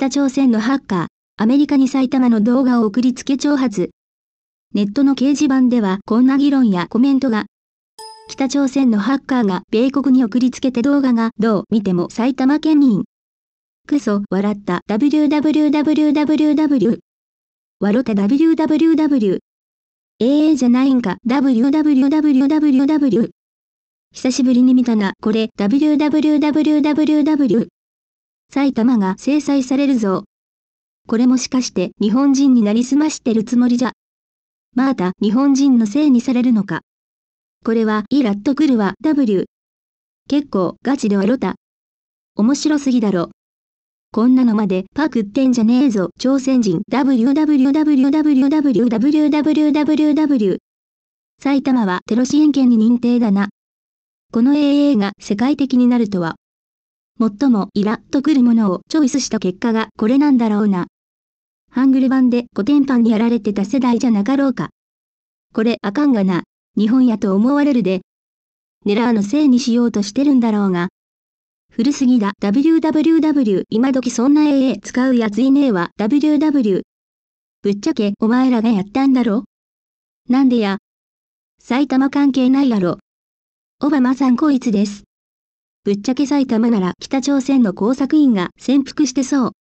北朝鮮のハッカー、アメリカに埼玉の動画を送りつけ挑発。ネットの掲示板ではこんな議論やコメントが。北朝鮮のハッカーが米国に送りつけて動画がどう見ても埼玉県民。クソ、笑った www.www。笑った www。ええじゃないんか www.www。久しぶりに見たな、これ www.www。埼玉が制裁されるぞ。これもしかして日本人になりすましてるつもりじゃ。また日本人のせいにされるのか。これはイラッとくるわ W。結構ガチで笑た。面白すぎだろ。こんなのまでパクってんじゃねえぞ朝鮮人 www.www.www.www 埼玉はテロ支援権に認定だな。この AA が世界的になるとは最もイラッとくるものをチョイスした結果がこれなんだろうな。ハングル版で古典版にやられてた世代じゃなかろうか。これあかんがな、日本やと思われるで。ネラーのせいにしようとしてるんだろうが。古すぎだ www 今時そんな AA 使うやついねえわ ww。ぶっちゃけお前らがやったんだろなんでや。埼玉関係ないやろ。オバマさんこいつです。ぶっちゃけ埼玉なら北朝鮮の工作員が潜伏してそう。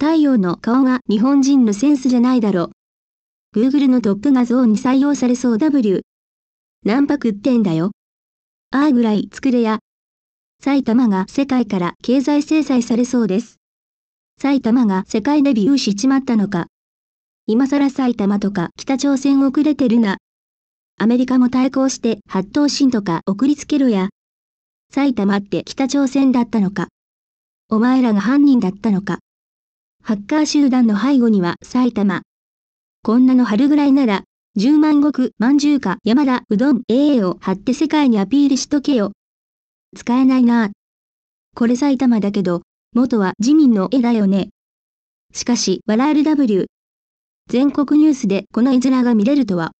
太陽の顔が日本人のセンスじゃないだろ。Google のトップ画像に採用されそう W。何泊ってんだよ。ああぐらい作れや。埼玉が世界から経済制裁されそうです。埼玉が世界デビューしちまったのか。今更埼玉とか北朝鮮遅れてるな。アメリカも対抗して発動心とか送りつけろや。埼玉って北朝鮮だったのか。お前らが犯人だったのか。ハッカー集団の背後には埼玉。こんなの春ぐらいなら、十万石、万んか、山田、うどん、ええを張って世界にアピールしとけよ。使えないなこれ埼玉だけど、元は自民の絵だよね。しかし、笑える W。全国ニュースでこの絵面が見れるとは。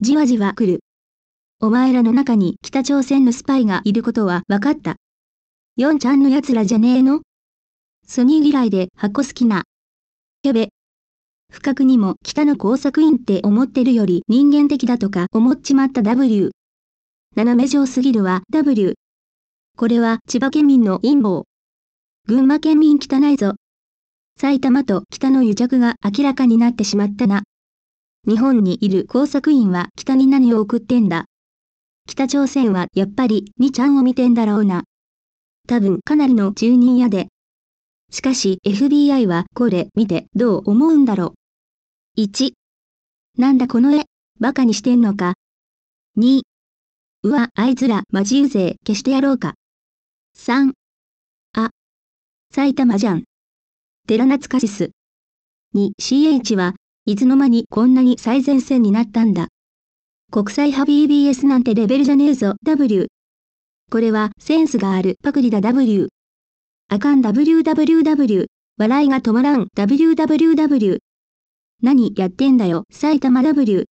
じわじわ来る。お前らの中に北朝鮮のスパイがいることは分かった。ヨンちゃんの奴らじゃねえのソニー嫌いで箱好きな。やべ。不覚にも北の工作員って思ってるより人間的だとか思っちまった W。斜め上すぎるわ W。これは千葉県民の陰謀。群馬県民汚いぞ。埼玉と北の癒着が明らかになってしまったな。日本にいる工作員は北に何を送ってんだ。北朝鮮はやっぱり2ちゃんを見てんだろうな。多分かなりの住人やで。しかし FBI はこれ見てどう思うんだろう。1。なんだこの絵、バカにしてんのか。2。うわ、あいつらマジうぜ消してやろうか。3。あ。埼玉じゃん。寺懐かしす。2CH は、いつの間にこんなに最前線になったんだ。国際派 BBS なんてレベルじゃねえぞ W。これはセンスがあるパクリだ W。あかん WWW。笑いが止まらん WWW。何やってんだよ埼玉 W。